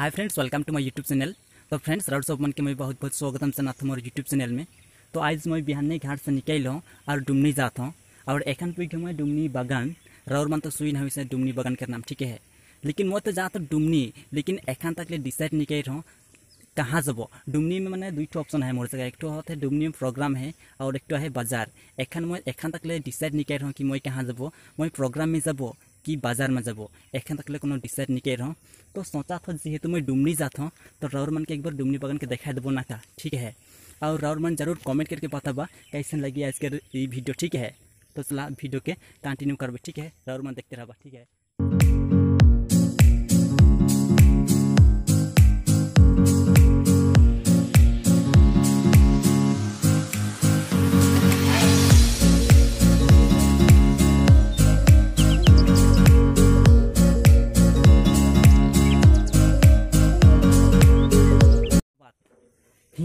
hi friends welcome to my YouTube channel तो friends राउड सब मन के मैं बहुत बहुत स्वागतम सनाथ मोर यूट्यूब चैनल में तो आज मैं बिहान घाट से निकल हूँ और डुमनी जाता हूँ और एखन पे मैं डुमनी बागान राउर मन तो सुई ना डुमनी बागान के नाम ठीक है लेकिन मैं तो तक डुमनी लेकिन एखन तक ले डिसाइड निकल रहा हूँ कहाँ जब डुमनी में मैंने दुई ऑप्शन है मोर जगह एक है डुमनी में प्रोग्राम है और एक है बाजार एखन मैं एखन तक ले डिसाइड निकल रहा हूँ कि मैं कहाँ जब मैं प्रोग्राम में जब कि बाज़ार में जब एखन तक को डिसाइड नहीं रहो तो सोचा था जीतु मैं डुमनी जा था तो राउर मन के एक बार डुमनी बगान के दिखा देव ना का ठीक है और राउर मन जरूर कमेंट करके बताबा कैसा लगी आज के वीडियो ठीक है तो चला वीडियो के कंटिन्यू करबे ठीक है राउर मन देखते रहबा ठीक है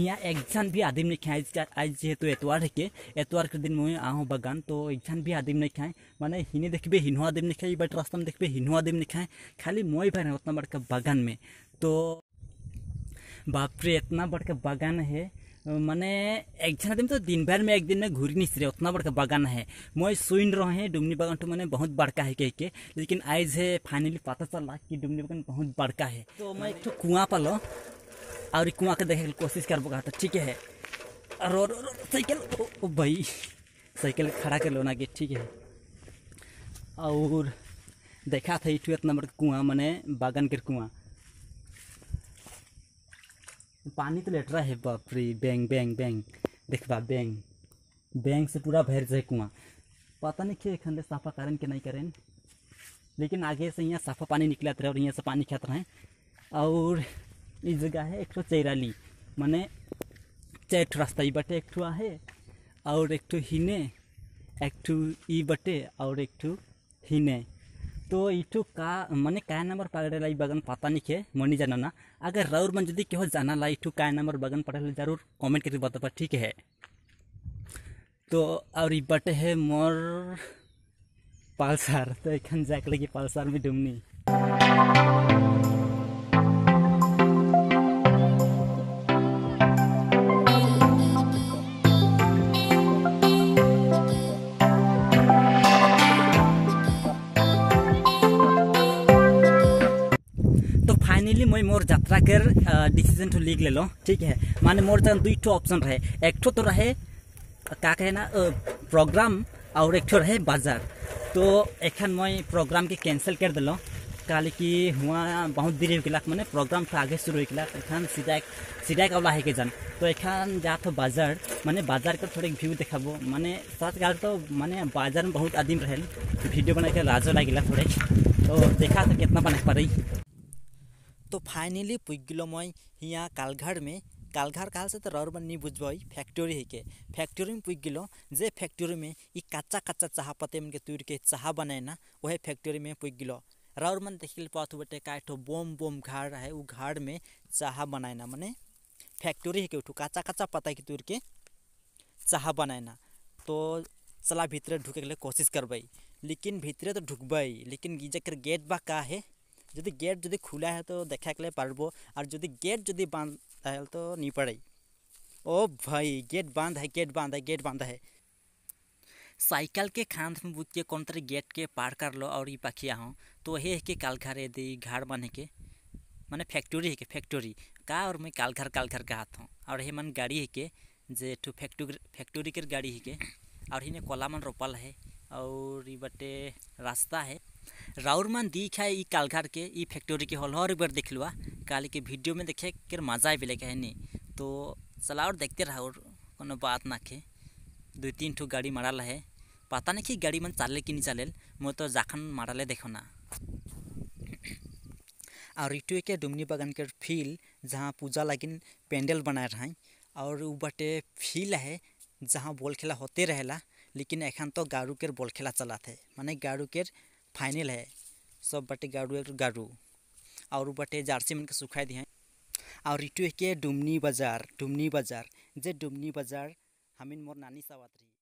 यहाँ एग्जाम भी आदमी ने खाए आज जेहेतु एतवार है के एतवार के दिन मुझे आहूँ बगान तो एग्जाम भी आदमी ने खाए माने हिने देखिए हिनो आदमी ने खाए बट रास्ता में देखिए हिनो आदमी ने खाए खाली मोई भाई उतना बड़का बगान में तो बाप रे इतना बड़का बगान है माने एक जन आदमी तो दिन भर में एक दिन में घूरी नहीं रहे उतना बड़का बागान है मैं सुन रहे हैं डुमनी बागान तो मैंने बहुत बड़का है कह के लेकिन आज है फाइनली पता चला कि डुमनी बागान बहुत बड़का है तो मैं एक तो कुआं पालो और कुआँ के देखे कोशिश कर तो ठीक है रो रो रो साइकिल भाई साइकिल खड़ा कर लो ना कि ठीक है और देखा था ट्वेल्थ नंबर का कुआँ मैंने बागन के कुआँ पानी तो लेट रहा है बापरी बैंग बैंग बैंग देखबा बैंग बैंग से पूरा भर जाए कुआँ पता नहीं खे खंडे साफा करें कि नहीं करें लेकिन आगे से यहाँ साफा पानी निकला रहे और यहाँ से पानी खाते रहे और ई जगह है एक चैराली माने चैट रास्ता ई बटे एक है और एक हिने एक बटे और एक हिने तो इटू का मैंने क्या नंबर पकड़ेला बगन पता नहीं के मनी जाना ना अगर राउर मन यदि केहो जाना ला इटू क्या नंबर बगन पढ़े जरूर कमेंट करके बता बताबा ठीक है तो और ये बटे है मोर पालसार तो एखन जाके लगी पालसार में डुमनी फाइनली मैं मोर यात्रा के डिसीजन तो लिख ले लो ठीक है माने मोर जान दुई ठो ऑप्शन रहे एक ठो तो रहे का कहे ना प्रोग्राम और एक ठो रहे बाजार तो एखन मैं प्रोग्राम के कैंसिल कर दिलो कल कि हुआ बहुत देरी हो मैंने प्रोग्राम तो आगे शुरू हो एखन सीधा सीधा अवला है के जान तो एखन जा तो बाजार मैंने बाजार का थोड़े व्यू देखा मैंने साथ काल तो मैंने बाजार में बहुत आदिम रहे वीडियो बना के लाजो लगे थोड़े तो देखा था कितना बना पा रही तो फाइनली पुग গেलो मैं हियाँ कालघाट में कालघाट कहा से तो रौर नहीं बुझ फैक्ट्री है फैक्ट्री में पुग गलो जे फैक्ट्री में ये कच्चा कच्चा चाह पत्ते मन के तुर के चाह ना वह फैक्ट्री में पुग गलो रौर मन देखे पात बटे का बोम बोम घाट है वो घाट में चाह ना मैंने फैक्ट्री है उठू कच्चा कच्चा पत्ता के तुर के चाह ना तो चला भीतर ढुके के लिए कोशिश करब लेकिन भीतरे तो ढुकब लेकिन जकर गेट बा का है जो गेट जो খোলা है तो देखा গেলে পারব আর যদি जो যদি বাঁধ হয় তো নি পারাই ओ भाई गेट बंद है गेट बंद है गेट बंद है साइकिल के खांध में बुत के कौन तरह गेट के पार कर लो और ये पखिया हो तो हे के काल घर दे घर बने के मैंने फैक्ट्री है के फैक्ट्री का और मैं काल घर काल घर का हाथ हूँ और हे मन गाड़ी है के जे टू फैक्ट्री फैक्ट्री के गाड़ी है के और इन्हें कोला मन रोपल है और ये बटे रास्ता है राउरमान दीख दी खाए कालघाट के इ फैक्ट्री के हल हर एक बार देख लुआ कल के वीडियो में देखे के मजा आ गया है तो चला और देखते रहा को बात ना खे दो तीन ठो गाड़ी मारा है पता नहीं कि गाड़ी मन चाले कि नहीं चाले मैं तो जाखन माराले देखो ना और इटू के डुमनी बागान के फील्ड जहाँ पूजा लागिन पेंडल बनाए रहें और वो बटे फील्ड है जहाँ बॉल खेला होते रहेला लेकिन एखन तो गारू के बॉल खेला चला थे माने गारू के फाइनल है सब बाटे गाड़ू गारू और बटे जारसी मन के सुखा दी हैं और इटू के डुमनी बाजार डुमनी बाजार जे डुमनी बाजार हमिन मोर नानी सावत रही